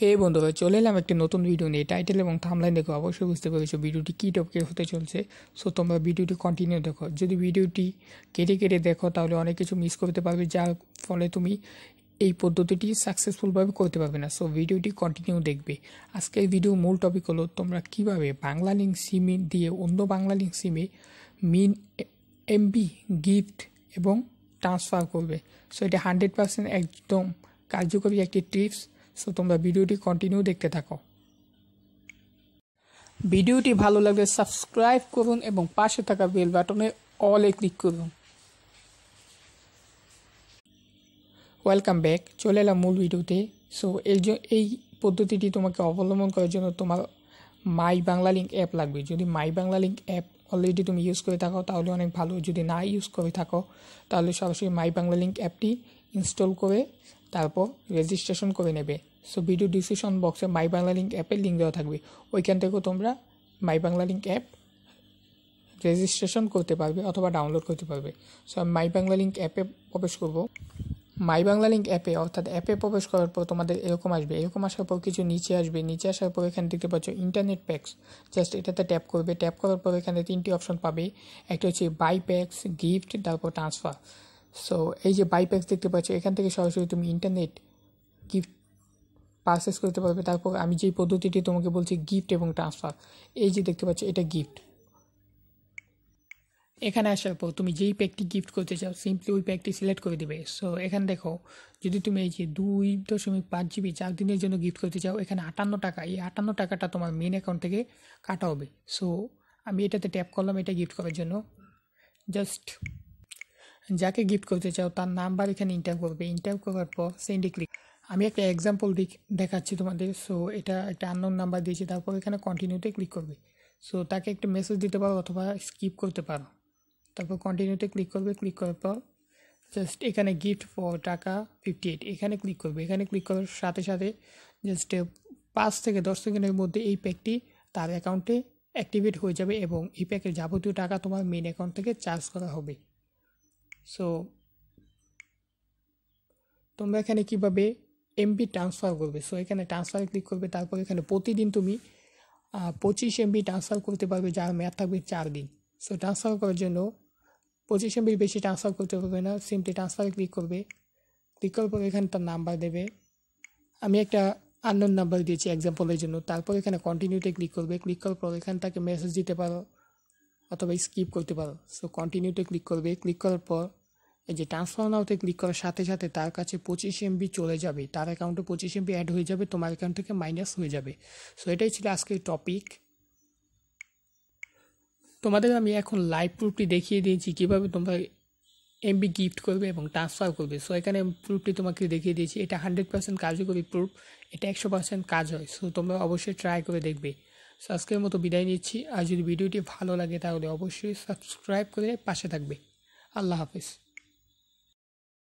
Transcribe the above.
হে বন্ধুরা চলে এলাম একটি নতুন ভিডিও নিয়ে টাইটেল এবং থামলাইন দেখো অবশ্যই বুঝতে পেরেছো ভিডিওটি কী টপিকে হতে চলছে সো তোমরা ভিডিওটি কন্টিনিউ দেখো যদি ভিডিওটি কেটে কেটে দেখো তাহলে অনেক কিছু মিস করতে পারবে যার ফলে তুমি এই পদ্ধতিটি সাকসেসফুলভাবে করতে পারবে না সো ভিডিওটি কন্টিনিউ দেখবে আজকে এই ভিডিও মূল টপিক হলো তোমরা কিভাবে বাংলা লিঙ্ক সিমে দিয়ে অন্য বাংলা লিঙ্ক সিমে মিন এমবি গিফট এবং ট্রান্সফার করবে সো এটা হান্ড্রেড পার্সেন্ট একদম কার্যকরী একটি টিপস সো তোমরা ভিডিওটি কন্টিনিউ দেখতে থাকো ভিডিওটি ভালো লাগলে সাবস্ক্রাইব করুন এবং পাশে থাকা বেল বাটনে অলে ক্লিক করুন ওয়েলকাম ব্যাক চলে এলাম মূল ভিডিওতে সো এর এই পদ্ধতিটি তোমাকে অবলম্বন করার জন্য তোমার মাই বাংলা লিঙ্ক অ্যাপ লাগবে যদি my Bangla link app already তুমি ইউজ করে থাকো তাহলে অনেক ভালো যদি না ইউজ করে থাকো তাহলে সরাসরি মাই বাংলা লিঙ্ক অ্যাপটি ইনস্টল করে তারপর রেজিস্ট্রেশন করে নেবে সো ভিডিও ডিসক্রিপশন বক্সে মাই বাংলা লিঙ্ক অ্যাপের লিঙ্ক দেওয়া থাকবে ওইখান থেকেও তোমরা my Bangla link app registration করতে পারবে অথবা ডাউনলোড করতে পারবে সো আমি মাই বাংলা লিঙ্ক অ্যাপে প্রবেশ করব মাই বাংলা লিঙ্ক অ্যাপে অর্থাৎ অ্যাপে প্রবেশ করার পর তোমাদের এরকম আসবে এরকম আসার পর কিছু নিচে আসবে নিচে আসার পর এখানে দেখতে পাচ্ছ ইন্টারনেট প্যাকস জাস্ট এটাতে ট্যাপ করবে ট্যাপ করার পর এখানে তিনটি অপশন পাবে একটা হচ্ছে বাই প্যাকস গিফট তারপর ট্রান্সফার সো এই যে বাই প্যাকস দেখতে পাচ্ছ এখান থেকে সরাসরি তুমি ইন্টারনেট গিফট পারচেস করতে পারবে তারপর আমি যেই পদ্ধতিটি তোমাকে বলছি গিফট এবং ট্রান্সফার এই যে দেখতে পাচ্ছ এটা গিফট এখানে আসার পর তুমি যেই প্যাকটি গিফট করতে চাও সিম্পলি ওই প্যাকটি সিলেক্ট করে দেবে সো এখানে দেখো যদি তুমি এই যে দুই দশমিক পাঁচ জিবি চার দিনের জন্য গিফট করতে চাও এখানে আটান্ন টাকা এই আটান্ন টাকাটা তোমার মেন অ্যাকাউন্ট থেকে কাটা হবে সো আমি এটাতে ট্যাপ করলাম এটা গিফট করার জন্য জাস্ট যাকে গিফট করতে চাও তার নাম্বার এখানে ইন্টার করবে ইন্টার করার পর সেন্ডে ক্লিক আমি একটা এক্সাম্পল দেখাচ্ছি তোমাদের সো এটা একটা আননোন নাম্বার দিয়েছি তারপর এখানে কন্টিনিউতে ক্লিক করবে সো তাকে একটা মেসেজ দিতে পারো অথবা স্কিপ করতে পারো তারপর কন্টিনিউতে ক্লিক করবে ক্লিক করার পর জাস্ট এখানে গিফট ফর টাকা ফিফটি এইট এখানে ক্লিক করবে এখানে ক্লিক করার সাথে সাথে জাস্ট পাঁচ থেকে দশ সেকেন্ডের মধ্যে এই প্যাকটি তার অ্যাকাউন্টে অ্যাক্টিভেট হয়ে যাবে এবং এই প্যাকের যাবতীয় টাকা তোমার মেন অ্যাকাউন্ট থেকে চার্জ করা হবে সো তোমরা এখানে কীভাবে এমবি ট্রান্সফার করবে সো এখানে ট্রান্সফারে ক্লিক করবে তারপর এখানে প্রতিদিন তুমি পঁচিশ এমবি ট্রান্সফার করতে পারবে যার মেয়াদ থাকবে চার দিন সো ট্রান্সফার করার জন্য পঁচিশ এমবির বেশি ট্রান্সফার করতে পারবে না সিম্পলি ট্রান্সফারে ক্লিক করবে ক্লিক করার পর এখানে তার নাম্বার দেবে আমি একটা আননোন নাম্বার দিয়েছি এক্সাম্পলের জন্য তারপর এখানে কন্টিনিউতে ক্লিক করবে ক্লিক করার পর এখান তাকে মেসেজ দিতে পারো অথবা স্কিপ করতে পারো সো কন্টিনিউতে ক্লিক করবে ক্লিক করার পর এই যে ট্রান্সফার নাওতে ক্লিক করার সাথে সাথে তার কাছে পঁচিশ এমবি চলে যাবে তার অ্যাকাউন্টে পঁচিশ এমবি অ্যাড হয়ে যাবে তোমার অ্যাকাউন্ট থেকে মাইনাস হয়ে যাবে সো এটাই ছিল আজকের টপিক তোমাদের আমি এখন লাইভ প্রুফটি দেখিয়ে দিয়েছি কীভাবে তোমরা এমবি গিফট করবে এবং ট্রান্সফার করবে সো এখানে প্রুফটি তোমাকে দেখিয়ে দিয়েছি এটা হান্ড্রেড পার্সেন্ট কার্যকরী প্রুফ এটা একশো পার্সেন্ট কাজ হয় সো তোমরা অবশ্যই ট্রাই করে দেখবে সো আজকের মতো বিদায় নিচ্ছি আর যদি ভিডিওটি ভালো লাগে তাহলে অবশ্যই সাবস্ক্রাইব করে পাশে থাকবে আল্লাহ হাফিজ